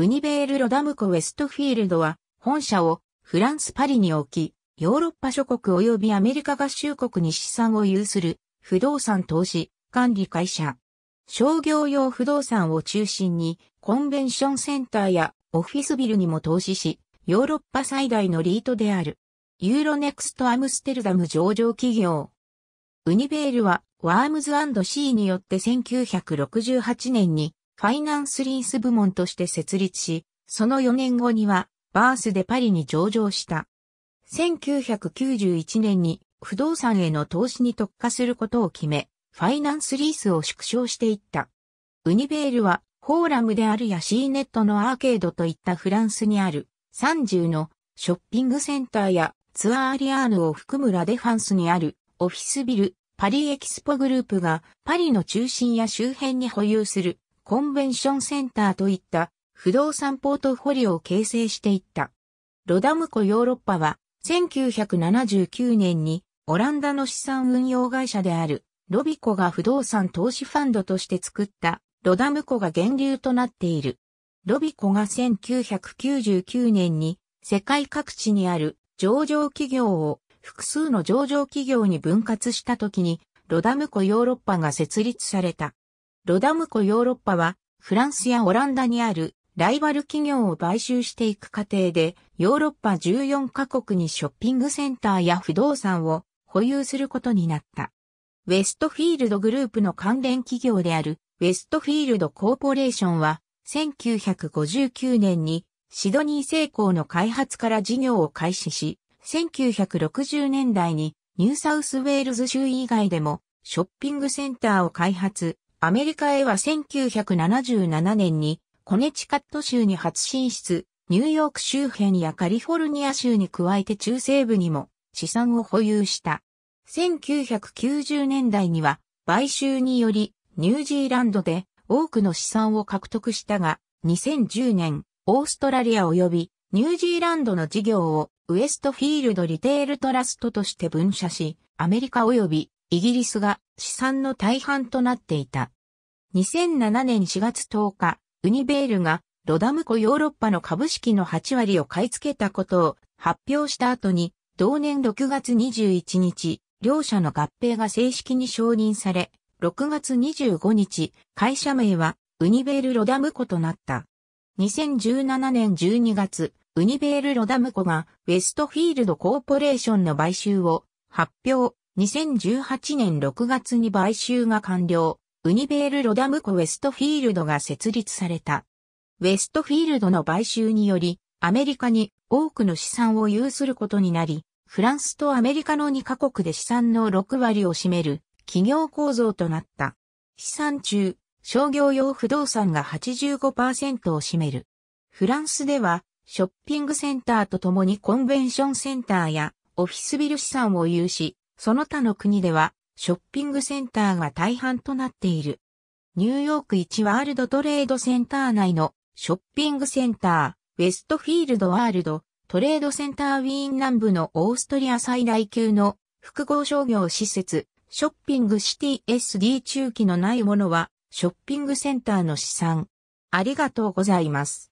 ウニベール・ロダムコ・ウェストフィールドは、本社をフランス・パリに置き、ヨーロッパ諸国及びアメリカ合衆国に資産を有する不動産投資管理会社。商業用不動産を中心にコンベンションセンターやオフィスビルにも投資し、ヨーロッパ最大のリートである。ユーロネクストアムステルダム上場企業。ウニベールはワームズシーによって1968年にファイナンスリース部門として設立し、その4年後には、バースでパリに上場した。1991年に不動産への投資に特化することを決め、ファイナンスリースを縮小していった。ウニベールは、フォーラムであるやーネットのアーケードといったフランスにある30のショッピングセンターやツアーリアーヌを含むラデファンスにあるオフィスビルパリエキスポグループがパリの中心や周辺に保有するコンベンションセンターといった不動産ポートフォリオを形成していった。ロダムコヨーロッパは1979年にオランダの資産運用会社であるロビコが不動産投資ファンドとして作ったロダムコが源流となっている。ロビコが1999年に世界各地にある上場企業を複数の上場企業に分割した時にロダムコヨーロッパが設立された。ロダムコヨーロッパは、フランスやオランダにあるライバル企業を買収していく過程で、ヨーロッパ14カ国にショッピングセンターや不動産を保有することになった。ウェストフィールドグループの関連企業であるウェストフィールドコーポレーションは1959年にシドニー製鋼の開発から事業を開始し、1960年代にニューサウスウェールズ州以外でもショッピングセンターを開発、アメリカへは1977年にコネチカット州に初進出、ニューヨーク周辺やカリフォルニア州に加えて中西部にも資産を保有した。1990年代には買収によりニュージーランドで多くの資産を獲得したが、2010年、オーストラリア及びニュージーランドの事業をウエストフィールドリテールトラストとして分社し、アメリカ及びイギリスが資産の大半となっていた。2007年4月10日、ウニベールがロダムコヨーロッパの株式の8割を買い付けたことを発表した後に、同年6月21日、両社の合併が正式に承認され、6月25日、会社名はウニベールロダムコとなった。2017年12月、ウニベールロダムコがウェストフィールドコーポレーションの買収を発表、2018年6月に買収が完了、ウニベール・ロダムコ・ウェストフィールドが設立された。ウェストフィールドの買収により、アメリカに多くの資産を有することになり、フランスとアメリカの2カ国で資産の6割を占める企業構造となった。資産中、商業用不動産が85%を占める。フランスでは、ショッピングセンターとともにコンベンションセンターやオフィスビル資産を有し、その他の国では、ショッピングセンターが大半となっている。ニューヨーク1ワールドトレードセンター内のショッピングセンター、ウェストフィールドワールド、トレードセンターウィーン南部のオーストリア最大級の複合商業施設、ショッピングシティ SD 中期のないものは、ショッピングセンターの資産。ありがとうございます。